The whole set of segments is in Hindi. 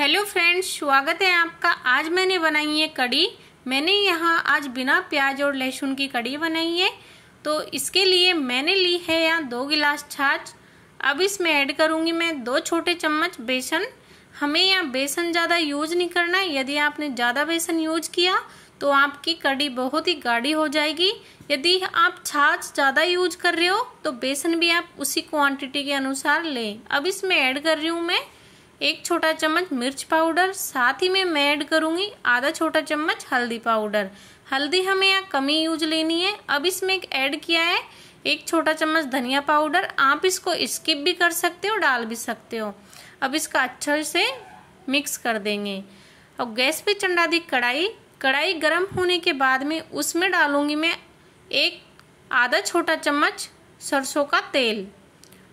हेलो फ्रेंड्स स्वागत है आपका आज मैंने बनाई है कड़ी मैंने यहाँ आज बिना प्याज और लहसुन की कड़ी बनाई है तो इसके लिए मैंने ली है यहाँ दो गिलास छाछ अब इसमें ऐड करूँगी मैं दो छोटे चम्मच बेसन हमें यहाँ बेसन ज़्यादा यूज नहीं करना है यदि आपने ज़्यादा बेसन यूज किया तो आपकी कड़ी बहुत ही गाढ़ी हो जाएगी यदि आप छाछ ज़्यादा यूज कर रहे हो तो बेसन भी आप उसी क्वांटिटी के अनुसार लें अब इसमें ऐड कर रही हूँ मैं एक छोटा चम्मच मिर्च पाउडर साथ ही में मैं ऐड करूँगी आधा छोटा चम्मच हल्दी पाउडर हल्दी हमें यहाँ कमी यूज लेनी है अब इसमें एक ऐड किया है एक छोटा चम्मच धनिया पाउडर आप इसको स्किप भी कर सकते हो डाल भी सकते हो अब इसका अच्छे से मिक्स कर देंगे और गैस पे चंडा दी कढ़ाई कढ़ाई गर्म होने के बाद में उसमें डालूंगी मैं एक आधा छोटा चम्मच सरसों का तेल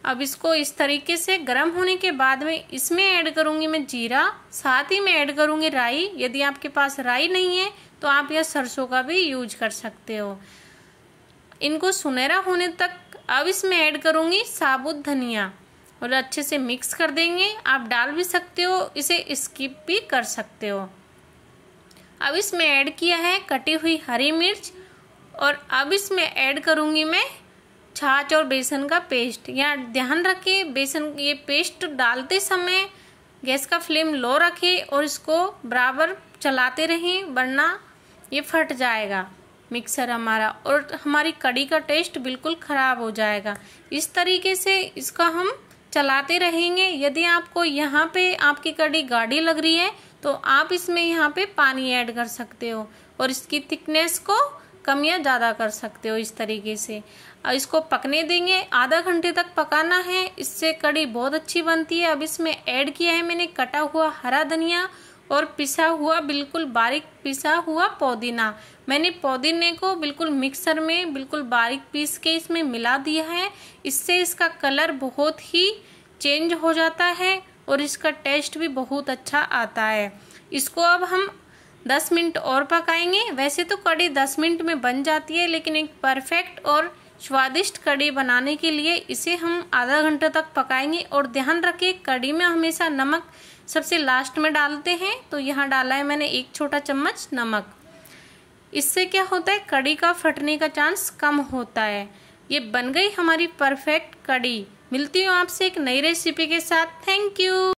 अब इसको इस तरीके से गर्म होने के बाद में इसमें ऐड करूँगी मैं जीरा साथ ही मैं ऐड करूँगी राई यदि आपके पास राई नहीं है तो आप यह सरसों का भी यूज कर सकते हो इनको सुनहरा होने तक अब इसमें ऐड करूँगी साबुत धनिया और अच्छे से मिक्स कर देंगे आप डाल भी सकते हो इसे स्किप भी कर सकते हो अब इसमें ऐड किया है कटी हुई हरी मिर्च और अब इसमें ऐड करूँगी मैं छाछ और बेसन का पेस्ट यहाँ ध्यान रखिए बेसन ये पेस्ट डालते समय गैस का फ्लेम लो रखें और इसको बराबर चलाते रहें वरना ये फट जाएगा मिक्सर हमारा और हमारी कड़ी का टेस्ट बिल्कुल ख़राब हो जाएगा इस तरीके से इसका हम चलाते रहेंगे यदि आपको यहाँ पे आपकी कड़ी गाढ़ी लग रही है तो आप इसमें यहाँ पे पानी ऐड कर सकते हो और इसकी थिकनेस को कम या ज़्यादा कर सकते हो इस तरीके से और इसको पकने देंगे आधा घंटे तक पकाना है इससे कड़ी बहुत अच्छी बनती है अब इसमें ऐड किया है मैंने कटा हुआ हरा धनिया और पिसा हुआ बिल्कुल बारीक पिसा हुआ पुदीना मैंने पुदीने को बिल्कुल मिक्सर में बिल्कुल बारीक पीस के इसमें मिला दिया है इससे इसका कलर बहुत ही चेंज हो जाता है और इसका टेस्ट भी बहुत अच्छा आता है इसको अब हम 10 मिनट और पकाएंगे वैसे तो कड़ी 10 मिनट में बन जाती है लेकिन एक परफेक्ट और स्वादिष्ट कड़ी बनाने के लिए इसे हम आधा घंटा तक पकाएंगे और ध्यान रखिए कड़ी में हमेशा नमक सबसे लास्ट में डालते हैं तो यहाँ डाला है मैंने एक छोटा चम्मच नमक इससे क्या होता है कड़ी का फटने का चांस कम होता है ये बन गई हमारी परफेक्ट कड़ी मिलती हूँ आपसे एक नई रेसिपी के साथ थैंक यू